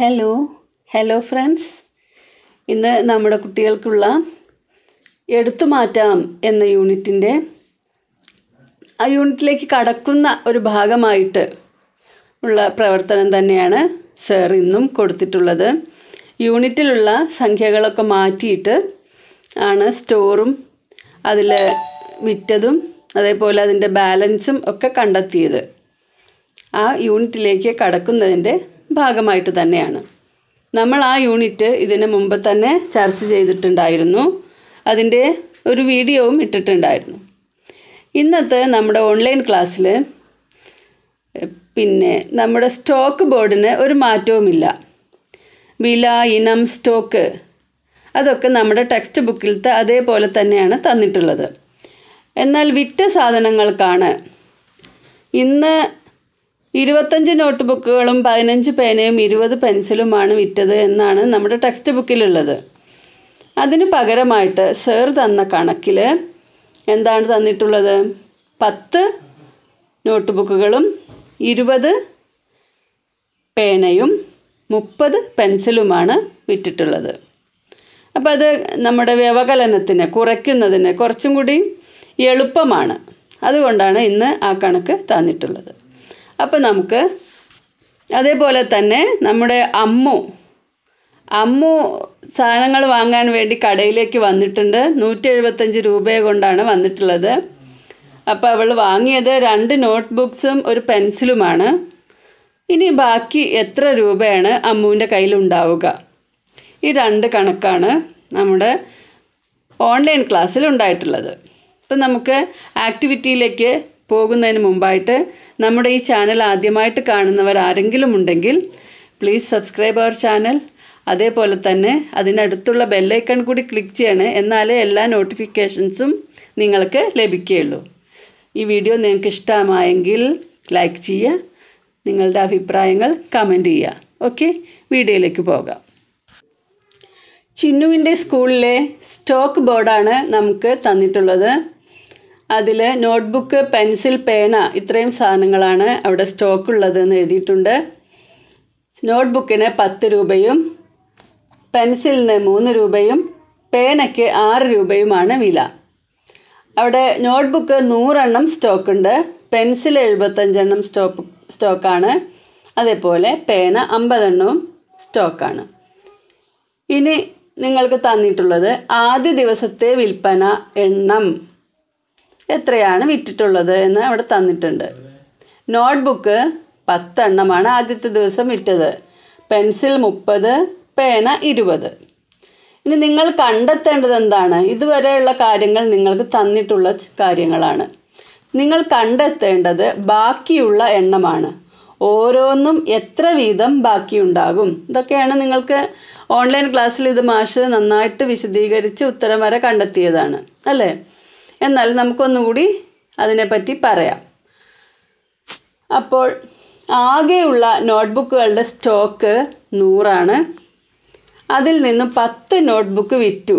hello hello friends ഇന്ന് നമ്മുടെ കുട്ടികൾക്കുള്ള എടുത്തു മാറ്റാം എന്ന യൂണിറ്റിൻ്റെ ആ യൂണിറ്റിലേക്ക് കടക്കുന്ന ഒരു ഭാഗമായിട്ട് ഉള്ള പ്രവർത്തനം തന്നെയാണ് സർ ഇന്നും കൊടുത്തിട്ടുള്ളത് യൂണിറ്റിലുള്ള സംഖ്യകളൊക്കെ മാറ്റിയിട്ട് ആണ് സ്റ്റോറും അതിൽ വിറ്റതും അതേപോലെ അതിൻ്റെ ബാലൻസും ഒക്കെ കണ്ടെത്തിയത് ആ യൂണിറ്റിലേക്ക് കടക്കുന്നതിൻ്റെ ഭാഗമായിട്ട് തന്നെയാണ് നമ്മൾ ആ യൂണിറ്റ് ഇതിന് മുമ്പ് തന്നെ ചർച്ച ചെയ്തിട്ടുണ്ടായിരുന്നു അതിൻ്റെ ഒരു വീഡിയോവും ഇട്ടിട്ടുണ്ടായിരുന്നു ഇന്നത്തെ നമ്മുടെ ഓൺലൈൻ ക്ലാസ്സിൽ പിന്നെ നമ്മുടെ സ്റ്റോക്ക് ബോർഡിന് ഒരു മാറ്റവുമില്ല വില ഇനം സ്റ്റോക്ക് അതൊക്കെ നമ്മുടെ ടെക്സ്റ്റ് ബുക്കിലത്തെ അതേപോലെ തന്നെയാണ് തന്നിട്ടുള്ളത് എന്നാൽ വിറ്റ സാധനങ്ങൾക്കാണ് ഇന്ന് ഇരുപത്തഞ്ച് നോട്ട് ബുക്കുകളും പതിനഞ്ച് പേനയും ഇരുപത് പെൻസിലുമാണ് വിറ്റത് എന്നാണ് നമ്മുടെ ടെക്സ്റ്റ് ബുക്കിലുള്ളത് അതിന് പകരമായിട്ട് സർ തന്ന കണക്കിൽ എന്താണ് തന്നിട്ടുള്ളത് പത്ത് നോട്ട് ബുക്കുകളും ഇരുപത് പേനയും മുപ്പത് പെൻസിലുമാണ് വിറ്റിട്ടുള്ളത് അപ്പോൾ അത് നമ്മുടെ വ്യവകലനത്തിന് കുറയ്ക്കുന്നതിന് കുറച്ചും കൂടി എളുപ്പമാണ് അതുകൊണ്ടാണ് ഇന്ന് ആ കണക്ക് തന്നിട്ടുള്ളത് അപ്പോൾ നമുക്ക് അതേപോലെ തന്നെ നമ്മുടെ അമ്മു അമ്മു സാധനങ്ങൾ വാങ്ങാൻ വേണ്ടി കടയിലേക്ക് വന്നിട്ടുണ്ട് നൂറ്റി എഴുപത്തഞ്ച് രൂപയെ കൊണ്ടാണ് വന്നിട്ടുള്ളത് അപ്പോൾ അവൾ വാങ്ങിയത് രണ്ട് നോട്ട്ബുക്സും ഒരു പെൻസിലുമാണ് ഇനി ബാക്കി എത്ര രൂപയാണ് അമ്മുവിൻ്റെ കയ്യിലുണ്ടാവുക ഈ രണ്ട് കണക്കാണ് നമ്മുടെ ഓൺലൈൻ ക്ലാസ്സിൽ ഉണ്ടായിട്ടുള്ളത് അപ്പം നമുക്ക് ആക്ടിവിറ്റിയിലേക്ക് പോകുന്നതിന് മുമ്പായിട്ട് നമ്മുടെ ഈ ചാനൽ ആദ്യമായിട്ട് കാണുന്നവർ ആരെങ്കിലും ഉണ്ടെങ്കിൽ പ്ലീസ് സബ്സ്ക്രൈബ് അവർ ചാനൽ അതേപോലെ തന്നെ അതിനടുത്തുള്ള ബെല്ലൈക്കൺ കൂടി ക്ലിക്ക് ചെയ്യണേ എന്നാലേ എല്ലാ നോട്ടിഫിക്കേഷൻസും നിങ്ങൾക്ക് ലഭിക്കുകയുള്ളൂ ഈ വീഡിയോ നിങ്ങൾക്ക് ഇഷ്ടമായെങ്കിൽ ലൈക്ക് ചെയ്യുക നിങ്ങളുടെ അഭിപ്രായങ്ങൾ കമൻറ്റ് ചെയ്യുക ഓക്കെ വീഡിയോയിലേക്ക് പോകാം ചിന്നുവിൻ്റെ സ്കൂളിലെ സ്റ്റോക്ക് ബോർഡാണ് നമുക്ക് തന്നിട്ടുള്ളത് അതിൽ നോട്ട്ബുക്ക് പെൻസിൽ പേന ഇത്രയും സാധനങ്ങളാണ് അവിടെ സ്റ്റോക്ക് ഉള്ളതെന്ന് എഴുതിയിട്ടുണ്ട് നോട്ട്ബുക്കിന് പത്ത് രൂപയും പെൻസിലിന് മൂന്ന് രൂപയും പേനയ്ക്ക് ആറ് രൂപയുമാണ് വില അവിടെ നോട്ട്ബുക്ക് നൂറെണ്ണം സ്റ്റോക്കുണ്ട് പെൻസിൽ എഴുപത്തഞ്ചെണ്ണം സ്റ്റോപ്പ് സ്റ്റോക്കാണ് അതേപോലെ പേന അമ്പതെണ്ണവും സ്റ്റോക്കാണ് ഇനി നിങ്ങൾക്ക് തന്നിട്ടുള്ളത് ആദ്യ ദിവസത്തെ വിൽപ്പന എണ്ണം എത്രയാണ് വിറ്റിട്ടുള്ളത് എന്ന് അവിടെ തന്നിട്ടുണ്ട് നോട്ട്ബുക്ക് പത്തെണ്ണമാണ് ആദ്യത്തെ ദിവസം വിറ്റത് പെൻസിൽ മുപ്പത് പേന ഇരുപത് ഇനി നിങ്ങൾ കണ്ടെത്തേണ്ടത് എന്താണ് ഇതുവരെയുള്ള കാര്യങ്ങൾ നിങ്ങൾക്ക് തന്നിട്ടുള്ള കാര്യങ്ങളാണ് നിങ്ങൾ കണ്ടെത്തേണ്ടത് ബാക്കിയുള്ള എണ്ണമാണ് ഓരോന്നും എത്ര വീതം ബാക്കിയുണ്ടാകും ഇതൊക്കെയാണ് നിങ്ങൾക്ക് ഓൺലൈൻ ക്ലാസ്സിൽ ഇത് മാഷ് നന്നായിട്ട് വിശദീകരിച്ച് ഉത്തരം വരെ കണ്ടെത്തിയതാണ് അല്ലേ എന്നാൽ നമുക്കൊന്നുകൂടി അതിനെപ്പറ്റി പറയാം അപ്പോൾ ആകെയുള്ള നോട്ട്ബുക്കുകളുടെ സ്റ്റോക്ക് നൂറാണ് അതിൽ നിന്ന് പത്ത് നോട്ട്ബുക്ക് വിറ്റു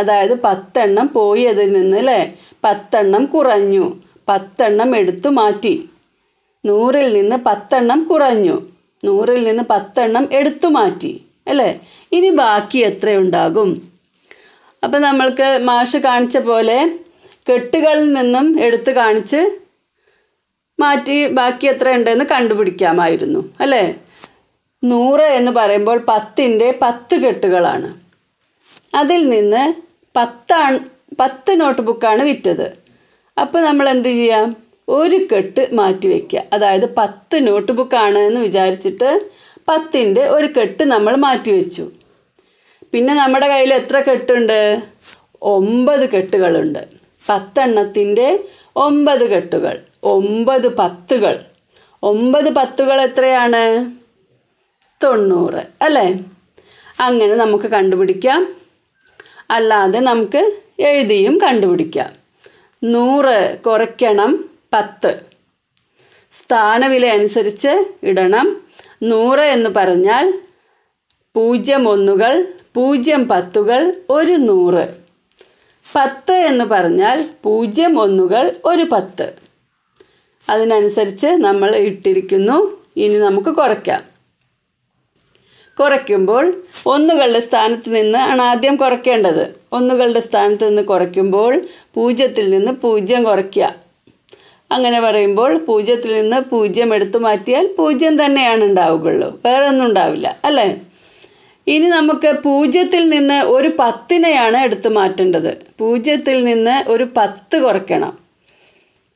അതായത് പത്തെണ്ണം പോയി അതിൽ നിന്ന് അല്ലേ പത്തെണ്ണം കുറഞ്ഞു പത്തെണ്ണം എടുത്തു മാറ്റി നൂറിൽ നിന്ന് പത്തെണ്ണം കുറഞ്ഞു നൂറിൽ നിന്ന് പത്തെണ്ണം എടുത്തു മാറ്റി അല്ലേ ഇനി ബാക്കി എത്രയുണ്ടാകും അപ്പം നമ്മൾക്ക് മാഷ് കാണിച്ച പോലെ കെട്ടുകളിൽ നിന്നും എടുത്തു കാണിച്ച് മാറ്റി ബാക്കി എത്ര ഉണ്ടെന്ന് കണ്ടുപിടിക്കാമായിരുന്നു അല്ലേ നൂറ് എന്ന് പറയുമ്പോൾ പത്തിൻ്റെ പത്ത് കെട്ടുകളാണ് അതിൽ നിന്ന് പത്താണ് പത്ത് നോട്ട് ബുക്കാണ് വിറ്റത് അപ്പോൾ നമ്മൾ എന്ത് ചെയ്യാം ഒരു കെട്ട് മാറ്റി വയ്ക്കുക അതായത് പത്ത് നോട്ട് ബുക്കാണ് എന്ന് വിചാരിച്ചിട്ട് പത്തിൻ്റെ ഒരു കെട്ട് നമ്മൾ മാറ്റി വെച്ചു പിന്നെ നമ്മുടെ കയ്യിൽ എത്ര കെട്ടുണ്ട് ഒമ്പത് കെട്ടുകളുണ്ട് പത്തെണ്ണത്തിൻ്റെ ഒമ്പത് കെട്ടുകൾ ഒമ്പത് പത്തുകൾ ഒമ്പത് പത്തുകൾ എത്രയാണ് തൊണ്ണൂറ് അല്ലേ അങ്ങനെ നമുക്ക് കണ്ടുപിടിക്കാം അല്ലാതെ നമുക്ക് എഴുതിയും കണ്ടുപിടിക്കാം നൂറ് കുറയ്ക്കണം പത്ത് സ്ഥാനവില അനുസരിച്ച് ഇടണം നൂറ് എന്ന് പറഞ്ഞാൽ പൂജ്യം ഒന്നുകൾ പൂജ്യം പത്തുകൾ ഒരു നൂറ് പത്ത് എന്ന് പറഞ്ഞാൽ പൂജ്യം ഒന്നുകൾ ഒരു പത്ത് അതിനനുസരിച്ച് നമ്മൾ ഇട്ടിരിക്കുന്നു ഇനി നമുക്ക് കുറയ്ക്കാം കുറയ്ക്കുമ്പോൾ ഒന്നുകളുടെ സ്ഥാനത്ത് നിന്ന് ആണ് ആദ്യം കുറയ്ക്കേണ്ടത് ഒന്നുകളുടെ സ്ഥാനത്ത് നിന്ന് കുറയ്ക്കുമ്പോൾ പൂജ്യത്തിൽ നിന്ന് പൂജ്യം കുറയ്ക്കുക അങ്ങനെ പറയുമ്പോൾ പൂജ്യത്തിൽ നിന്ന് പൂജ്യം എടുത്തു മാറ്റിയാൽ പൂജ്യം തന്നെയാണ് ഉണ്ടാവുകയുള്ളൂ വേറെ ഒന്നും ഉണ്ടാവില്ല അല്ലേ ഇനി നമുക്ക് പൂജ്യത്തിൽ നിന്ന് ഒരു പത്തിനെയാണ് എടുത്തു മാറ്റേണ്ടത് പൂജ്യത്തിൽ നിന്ന് ഒരു പത്ത് കുറയ്ക്കണം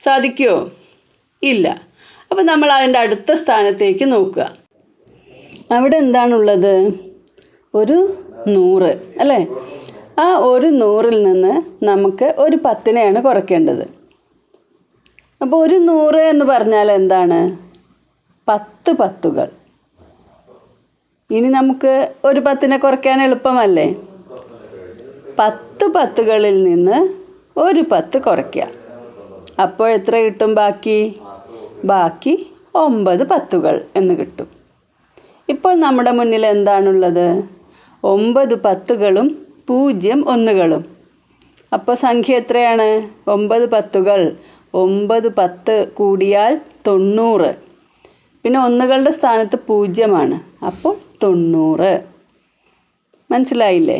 സാധിക്കുമോ ഇല്ല അപ്പോൾ നമ്മൾ അതിൻ്റെ അടുത്ത സ്ഥാനത്തേക്ക് നോക്കുക അവിടെ എന്താണുള്ളത് ഒരു നൂറ് അല്ലേ ആ ഒരു നൂറിൽ നിന്ന് നമുക്ക് ഒരു പത്തിനെയാണ് കുറയ്ക്കേണ്ടത് അപ്പോൾ ഒരു നൂറ് എന്ന് പറഞ്ഞാൽ എന്താണ് പത്ത് പത്തുകൾ ഇനി നമുക്ക് ഒരു പത്തിനെ കുറയ്ക്കാൻ എളുപ്പമല്ലേ പത്ത് പത്തുകളിൽ നിന്ന് ഒരു പത്ത് കുറയ്ക്കുക അപ്പോൾ എത്ര കിട്ടും ബാക്കി ബാക്കി ഒമ്പത് പത്തുകൾ എന്ന് കിട്ടും ഇപ്പോൾ നമ്മുടെ മുന്നിൽ എന്താണുള്ളത് ഒമ്പത് പത്തുകളും പൂജ്യം ഒന്നുകളും അപ്പോൾ സംഖ്യ എത്രയാണ് ഒമ്പത് പത്തുകൾ ഒമ്പത് പത്ത് കൂടിയാൽ തൊണ്ണൂറ് പിന്നെ ഒന്നുകളുടെ സ്ഥാനത്ത് പൂജ്യമാണ് അപ്പോൾ തൊണ്ണൂറ് മനസ്സിലായില്ലേ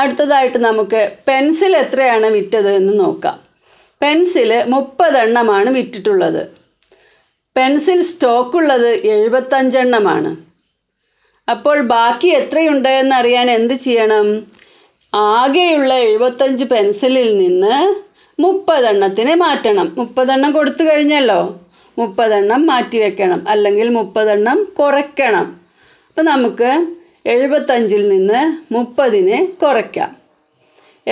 അടുത്തതായിട്ട് നമുക്ക് പെൻസിൽ എത്രയാണ് വിറ്റത് എന്ന് നോക്കാം പെൻസിൽ മുപ്പതെണ്ണമാണ് വിറ്റിട്ടുള്ളത് പെൻസിൽ സ്റ്റോക്കുള്ളത് എഴുപത്തഞ്ചെണ്ണമാണ് അപ്പോൾ ബാക്കി എത്രയുണ്ട് എന്നറിയാൻ എന്ത് ചെയ്യണം ആകെയുള്ള എഴുപത്തഞ്ച് പെൻസിലിൽ നിന്ന് മുപ്പതെണ്ണത്തിന് മാറ്റണം മുപ്പതെണ്ണം കൊടുത്തു കഴിഞ്ഞല്ലോ മുപ്പതെണ്ണം മാറ്റി വെക്കണം അല്ലെങ്കിൽ മുപ്പതെണ്ണം കുറയ്ക്കണം അപ്പം നമുക്ക് എഴുപത്തഞ്ചിൽ നിന്ന് മുപ്പതിന് കുറയ്ക്കാം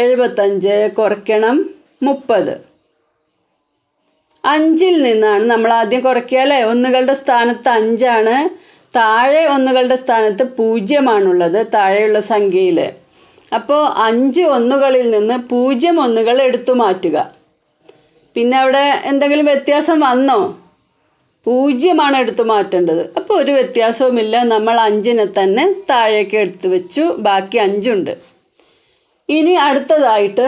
എഴുപത്തഞ്ച് കുറയ്ക്കണം മുപ്പത് അഞ്ചിൽ നിന്നാണ് നമ്മൾ ആദ്യം കുറയ്ക്കുക അല്ലേ ഒന്നുകളുടെ സ്ഥാനത്ത് അഞ്ചാണ് താഴെ ഒന്നുകളുടെ സ്ഥാനത്ത് പൂജ്യമാണുള്ളത് താഴെയുള്ള സംഖ്യയിൽ അപ്പോൾ അഞ്ച് ഒന്നുകളിൽ നിന്ന് പൂജ്യം ഒന്നുകൾ എടുത്തു മാറ്റുക പിന്നെ അവിടെ എന്തെങ്കിലും വ്യത്യാസം വന്നോ പൂജ്യമാണ് എടുത്തു മാറ്റേണ്ടത് അപ്പോൾ ഒരു വ്യത്യാസവുമില്ല നമ്മൾ അഞ്ചിനെ തന്നെ താഴേക്ക് എടുത്തു വെച്ചു ബാക്കി അഞ്ചുണ്ട് ഇനി അടുത്തതായിട്ട്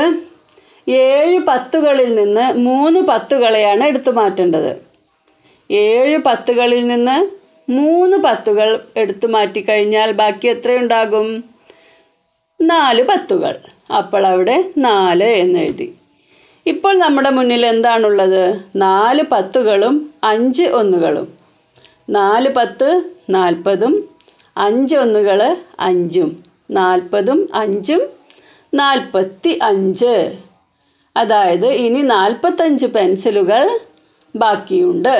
ഏഴ് പത്തുകളിൽ നിന്ന് മൂന്ന് പത്തുകളെയാണ് എടുത്തു മാറ്റേണ്ടത് ഏഴ് പത്തുകളിൽ നിന്ന് മൂന്ന് പത്തുകൾ എടുത്തു മാറ്റിക്കഴിഞ്ഞാൽ ബാക്കി എത്രയുണ്ടാകും നാല് പത്തുകൾ അപ്പോൾ അവിടെ നാല് എന്ന് എഴുതി ഇപ്പോൾ നമ്മുടെ മുന്നിൽ എന്താണുള്ളത് നാല് പത്തുകളും അഞ്ച് ഒന്നുകളും നാല് പത്ത് നാൽപ്പതും അഞ്ച് ഒന്നുകൾ അഞ്ചും നാൽപ്പതും അഞ്ചും നാൽപ്പത്തി അഞ്ച് അതായത് ഇനി നാൽപ്പത്തഞ്ച് പെൻസിലുകൾ ബാക്കിയുണ്ട്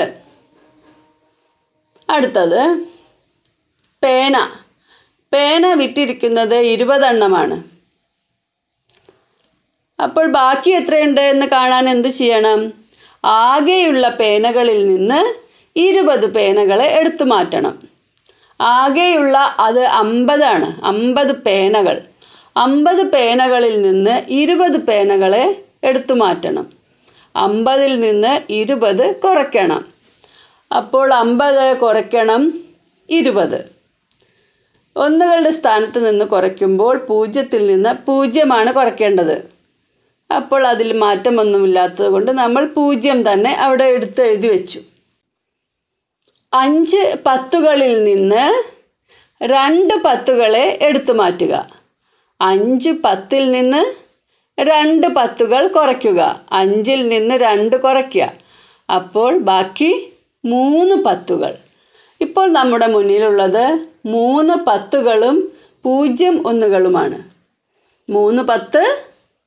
അടുത്തത് പേന പേന വിറ്റിരിക്കുന്നത് ഇരുപതെണ്ണമാണ് അപ്പോൾ ബാക്കി എത്രയുണ്ട് എന്ന് കാണാൻ എന്ത് ചെയ്യണം ആകെയുള്ള പേനകളിൽ നിന്ന് ഇരുപത് പേനകളെ എടുത്തു മാറ്റണം ആകെയുള്ള അത് അമ്പതാണ് അമ്പത് പേനകൾ അമ്പത് പേനകളിൽ നിന്ന് ഇരുപത് പേനകളെ എടുത്തു മാറ്റണം അമ്പതിൽ നിന്ന് ഇരുപത് കുറയ്ക്കണം അപ്പോൾ അമ്പത് കുറയ്ക്കണം ഇരുപത് ഒന്നുകളുടെ സ്ഥാനത്ത് നിന്ന് കുറയ്ക്കുമ്പോൾ പൂജ്യത്തിൽ നിന്ന് പൂജ്യമാണ് കുറയ്ക്കേണ്ടത് അപ്പോൾ അതിൽ മാറ്റമൊന്നുമില്ലാത്തത് കൊണ്ട് നമ്മൾ പൂജ്യം തന്നെ അവിടെ എടുത്ത് എഴുതി വെച്ചു അഞ്ച് പത്തുകളിൽ നിന്ന് രണ്ട് പത്തുകളെ എടുത്തു മാറ്റുക അഞ്ച് പത്തിൽ നിന്ന് രണ്ട് പത്തുകൾ കുറയ്ക്കുക അഞ്ചിൽ നിന്ന് രണ്ട് കുറയ്ക്കുക അപ്പോൾ ബാക്കി മൂന്ന് പത്തുകൾ ഇപ്പോൾ നമ്മുടെ മുന്നിലുള്ളത് മൂന്ന് പത്തുകളും പൂജ്യം ഒന്നുകളുമാണ് മൂന്ന് പത്ത്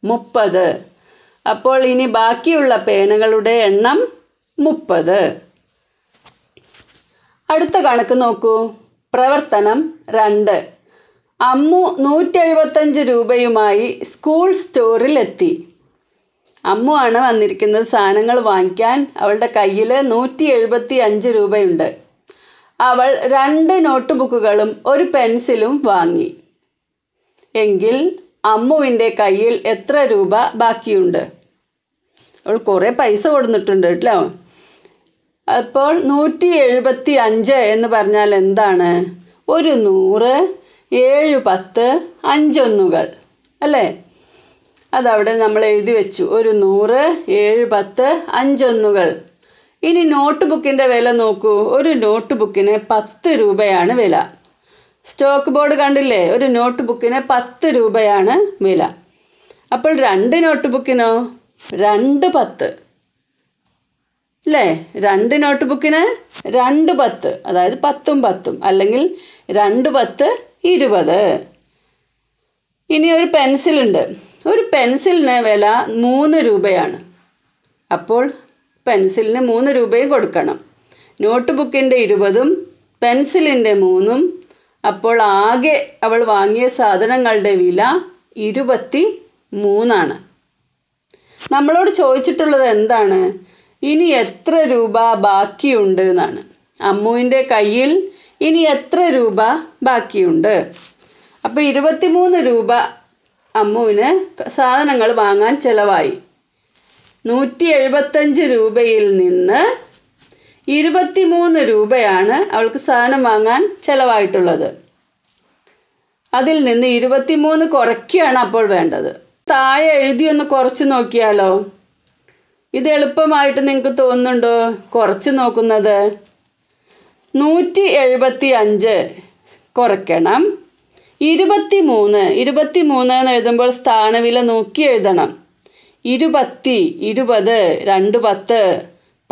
മുപ്പത് അപ്പോൾ ഇനി ബാക്കിയുള്ള പേനകളുടെ എണ്ണം മുപ്പത് അടുത്ത കണക്ക് നോക്കൂ പ്രവർത്തനം രണ്ട് അമ്മു നൂറ്റെഴുപത്തഞ്ച് രൂപയുമായി സ്കൂൾ സ്റ്റോറിൽ എത്തി അമ്മു ആണ് വന്നിരിക്കുന്നത് സാധനങ്ങൾ വാങ്ങിക്കാൻ അവളുടെ കയ്യിൽ നൂറ്റി എഴുപത്തി അഞ്ച് രൂപയുണ്ട് അവൾ രണ്ട് നോട്ട് ബുക്കുകളും ഒരു പെൻസിലും വാങ്ങി എങ്കിൽ അമ്മുവിൻ്റെ കയ്യിൽ എത്ര രൂപ ബാക്കിയുണ്ട് അവൾ കുറേ പൈസ കൊടുത്തിട്ടുണ്ട് കേട്ടോ അപ്പോൾ നൂറ്റി എഴുപത്തി അഞ്ച് എന്ന് പറഞ്ഞാൽ എന്താണ് ഒരു നൂറ് ഏഴ് പത്ത് അഞ്ചൊന്നുകൾ അല്ലേ അതവിടെ നമ്മൾ എഴുതി വെച്ചു ഒരു നൂറ് ഏഴ് പത്ത് അഞ്ചൊന്നുകൾ ഇനി നോട്ട് ബുക്കിൻ്റെ വില നോക്കൂ ഒരു നോട്ട് ബുക്കിന് പത്ത് രൂപയാണ് വില സ്റ്റോക്ക് ബോർഡ് കണ്ടില്ലേ ഒരു നോട്ട് ബുക്കിന് പത്ത് രൂപയാണ് വില അപ്പോൾ രണ്ട് നോട്ട് ബുക്കിനോ രണ്ട് പത്ത് അല്ലേ രണ്ട് നോട്ട് ബുക്കിന് രണ്ട് പത്ത് അതായത് പത്തും പത്തും അല്ലെങ്കിൽ രണ്ട് പത്ത് ഇരുപത് ഇനി ഒരു പെൻസിലുണ്ട് ഒരു പെൻസിലിന് വില മൂന്ന് രൂപയാണ് അപ്പോൾ പെൻസിലിന് മൂന്ന് രൂപയും കൊടുക്കണം നോട്ട് ബുക്കിൻ്റെ ഇരുപതും പെൻസിലിൻ്റെ മൂന്നും അപ്പോൾ ആകെ അവൾ വാങ്ങിയ സാധനങ്ങളുടെ വില ഇരുപത്തി മൂന്നാണ് നമ്മളോട് ചോദിച്ചിട്ടുള്ളത് എന്താണ് ഇനി എത്ര രൂപ ബാക്കിയുണ്ട് എന്നാണ് അമ്മുവിൻ്റെ കയ്യിൽ ഇനി എത്ര രൂപ ബാക്കിയുണ്ട് അപ്പോൾ ഇരുപത്തിമൂന്ന് രൂപ അമ്മുവിന് സാധനങ്ങൾ വാങ്ങാൻ ചിലവായി നൂറ്റി എഴുപത്തഞ്ച് രൂപയിൽ നിന്ന് ഇരുപത്തിമൂന്ന് രൂപയാണ് അവൾക്ക് സാധനം വാങ്ങാൻ ചിലവായിട്ടുള്ളത് അതിൽ നിന്ന് ഇരുപത്തിമൂന്ന് കുറയ്ക്കുകയാണ് അപ്പോൾ വേണ്ടത് താഴെ എഴുതി ഒന്ന് കുറച്ച് നോക്കിയാലോ ഇത് എളുപ്പമായിട്ട് നിങ്ങൾക്ക് തോന്നുന്നുണ്ടോ കുറച്ച് നോക്കുന്നത് നൂറ്റി എഴുപത്തി അഞ്ച് കുറയ്ക്കണം ഇരുപത്തി മൂന്ന് ഇരുപത്തി മൂന്ന് എന്ന് എഴുതുമ്പോൾ സ്ഥാനവില നോക്കി എഴുതണം ഇരുപത്തി ഇരുപത് രണ്ട് പത്ത്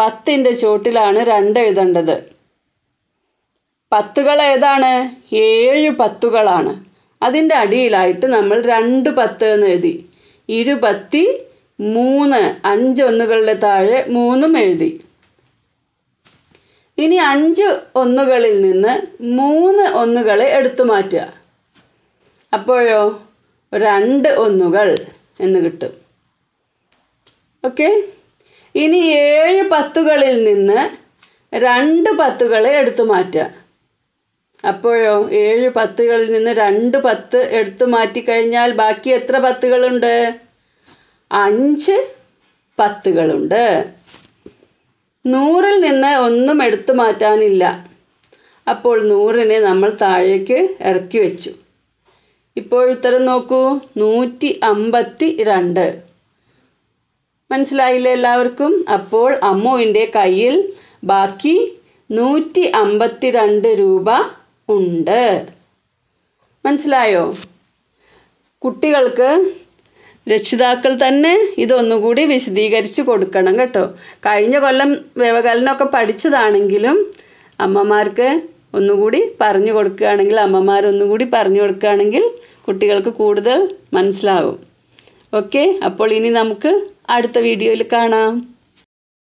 പത്തിൻ്റെ ചോട്ടിലാണ് രണ്ട് എഴുതേണ്ടത് പത്തുകൾ ഏതാണ് ഏഴ് പത്തുകളാണ് അതിൻ്റെ അടിയിലായിട്ട് നമ്മൾ രണ്ട് പത്ത് എന്ന് എഴുതി ഇരുപത്തി മൂന്ന് ഒന്നുകളുടെ താഴെ മൂന്നും എഴുതി ഇനി അഞ്ച് ഒന്നുകളിൽ നിന്ന് മൂന്ന് ഒന്നുകളെ എടുത്തു മാറ്റുക അപ്പോഴോ രണ്ട് ഒന്നുകൾ എന്ന് കിട്ടും ഓക്കെ ഇനി ഏഴ് പത്തുകളിൽ നിന്ന് രണ്ട് പത്തുകളെ എടുത്തു മാറ്റുക അപ്പോഴോ ഏഴ് പത്തുകളിൽ നിന്ന് രണ്ട് പത്ത് എടുത്തു മാറ്റിക്കഴിഞ്ഞാൽ ബാക്കി എത്ര പത്തുകളുണ്ട് അഞ്ച് പത്തുകളുണ്ട് നൂറിൽ നിന്ന് ഒന്നും എടുത്തു മാറ്റാനില്ല അപ്പോൾ നൂറിനെ നമ്മൾ താഴേക്ക് ഇറക്കി വെച്ചു ഇപ്പോൾ നോക്കൂ നൂറ്റി അമ്പത്തി രണ്ട് മനസ്സിലായില്ലേ എല്ലാവർക്കും അപ്പോൾ അമ്മുവിൻ്റെ കയ്യിൽ ബാക്കി നൂറ്റി അമ്പത്തി രണ്ട് രൂപ ഉണ്ട് മനസ്സിലായോ കുട്ടികൾക്ക് രക്ഷിതാക്കൾ തന്നെ ഇതൊന്നുകൂടി വിശദീകരിച്ച് കൊടുക്കണം കേട്ടോ കഴിഞ്ഞ കൊല്ലം വ്യവകലനമൊക്കെ പഠിച്ചതാണെങ്കിലും അമ്മമാർക്ക് ഒന്നുകൂടി പറഞ്ഞു കൊടുക്കുകയാണെങ്കിൽ അമ്മമാർ ഒന്നുകൂടി പറഞ്ഞു കൊടുക്കുകയാണെങ്കിൽ കുട്ടികൾക്ക് കൂടുതൽ മനസ്സിലാകും ഓക്കെ അപ്പോൾ ഇനി നമുക്ക് അടുത്ത വീഡിയോയിൽ കാണാം